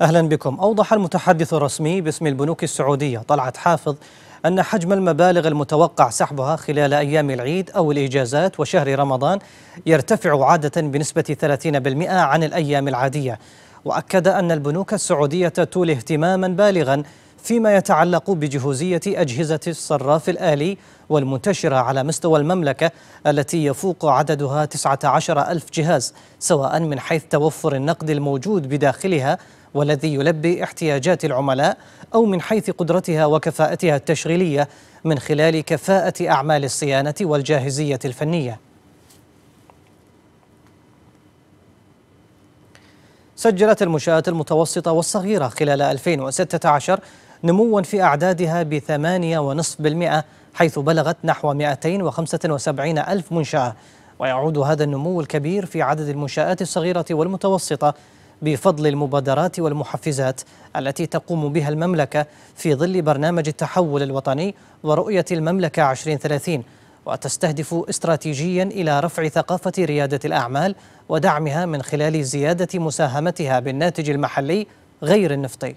أهلا بكم أوضح المتحدث الرسمي باسم البنوك السعودية طلعت حافظ أن حجم المبالغ المتوقع سحبها خلال أيام العيد أو الإجازات وشهر رمضان يرتفع عادة بنسبة 30% عن الأيام العادية وأكد أن البنوك السعودية تولي اهتماما بالغا فيما يتعلق بجهوزية أجهزة الصراف الآلي والمنتشرة على مستوى المملكة التي يفوق عددها 19 ألف جهاز سواء من حيث توفر النقد الموجود بداخلها والذي يلبي احتياجات العملاء أو من حيث قدرتها وكفاءتها التشغيلية من خلال كفاءة أعمال الصيانة والجاهزية الفنية سجلت المنشآت المتوسطة والصغيرة خلال 2016 نموا في أعدادها ب 8.5% حيث بلغت نحو 275 ألف منشأة ويعود هذا النمو الكبير في عدد المنشآت الصغيرة والمتوسطة بفضل المبادرات والمحفزات التي تقوم بها المملكة في ظل برنامج التحول الوطني ورؤية المملكة 2030 وتستهدف استراتيجيا إلى رفع ثقافة ريادة الأعمال ودعمها من خلال زيادة مساهمتها بالناتج المحلي غير النفطي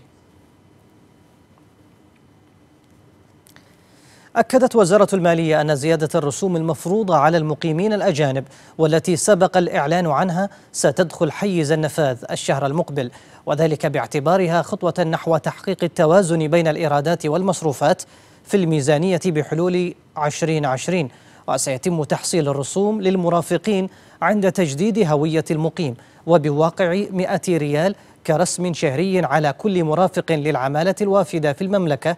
أكدت وزارة المالية أن زيادة الرسوم المفروضة على المقيمين الأجانب والتي سبق الإعلان عنها ستدخل حيز النفاذ الشهر المقبل وذلك باعتبارها خطوة نحو تحقيق التوازن بين الإيرادات والمصروفات في الميزانية بحلول 2020 وسيتم تحصيل الرسوم للمرافقين عند تجديد هوية المقيم وبواقع 100 ريال كرسم شهري على كل مرافق للعمالة الوافدة في المملكة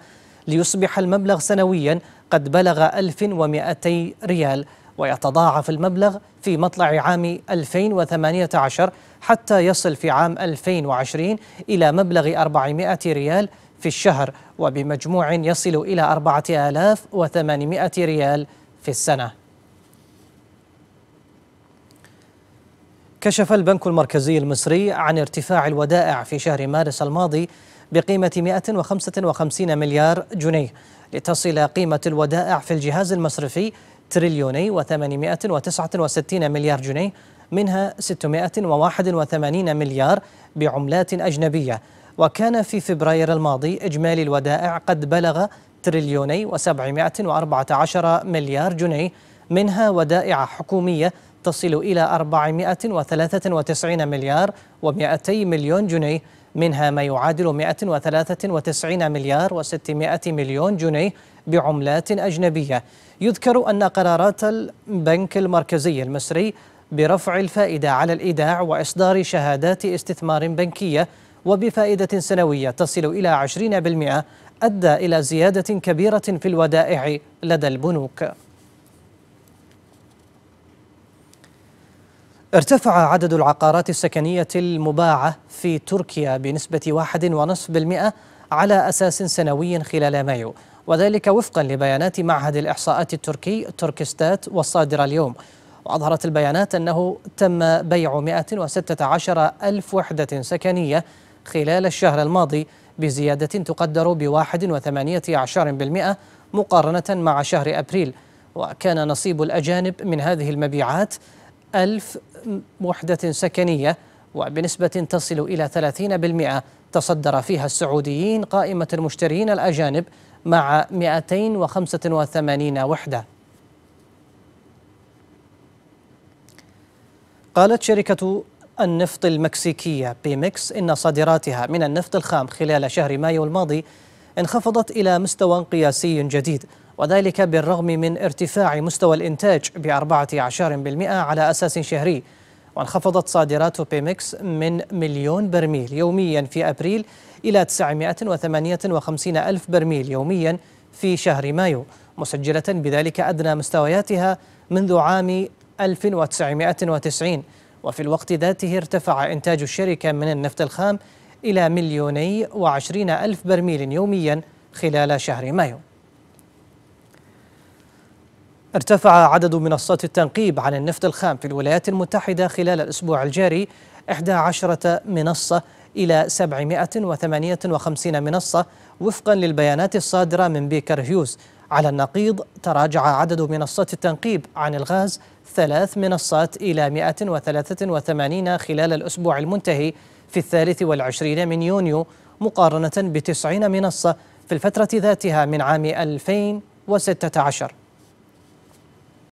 ليصبح المبلغ سنويا قد بلغ 1200 ريال ويتضاعف المبلغ في مطلع عام 2018 حتى يصل في عام 2020 إلى مبلغ 400 ريال في الشهر وبمجموع يصل إلى 4800 ريال في السنة كشف البنك المركزي المصري عن ارتفاع الودائع في شهر مارس الماضي بقيمة 155 مليار جنيه لتصل قيمة الودائع في الجهاز المصرفي تريليوني و869 مليار جنيه منها 681 مليار بعملات أجنبية وكان في فبراير الماضي إجمالي الودائع قد بلغ تريليوني و714 مليار جنيه منها ودائع حكومية تصل إلى 493 مليار و200 مليون جنيه منها ما يعادل 193 مليار و600 مليون جنيه بعملات أجنبية يذكر أن قرارات البنك المركزي المصري برفع الفائدة على الإيداع وإصدار شهادات استثمار بنكية وبفائدة سنوية تصل إلى 20% أدى إلى زيادة كبيرة في الودائع لدى البنوك ارتفع عدد العقارات السكنية المباعة في تركيا بنسبة 1.5% على أساس سنوي خلال مايو وذلك وفقا لبيانات معهد الإحصاءات التركي تركستات والصادرة اليوم وأظهرت البيانات أنه تم بيع 116 ألف وحدة سكنية خلال الشهر الماضي بزيادة تقدر ب وثمانية مقارنة مع شهر أبريل وكان نصيب الأجانب من هذه المبيعات ألف وحدة سكنية وبنسبة تصل إلى 30% تصدر فيها السعوديين قائمة المشترين الأجانب مع 285 وحدة قالت شركة النفط المكسيكية بيمكس إن صادراتها من النفط الخام خلال شهر مايو الماضي انخفضت إلى مستوى قياسي جديد وذلك بالرغم من ارتفاع مستوى الإنتاج بأربعة عشر بالمئة على أساس شهري وانخفضت صادرات بيمكس من مليون برميل يوميا في أبريل إلى 958 ألف برميل يوميا في شهر مايو مسجلة بذلك أدنى مستوياتها منذ عام 1990 وفي الوقت ذاته ارتفع إنتاج الشركة من النفط الخام إلى مليوني وعشرين ألف برميل يوميا خلال شهر مايو ارتفع عدد منصات التنقيب عن النفط الخام في الولايات المتحدة خلال الأسبوع الجاري 11 منصة إلى 758 منصة وفقا للبيانات الصادرة من بيكر هيوز على النقيض تراجع عدد منصات التنقيب عن الغاز ثلاث منصات إلى 183 خلال الأسبوع المنتهي في الثالث والعشرين من يونيو مقارنة بتسعين منصة في الفترة ذاتها من عام 2016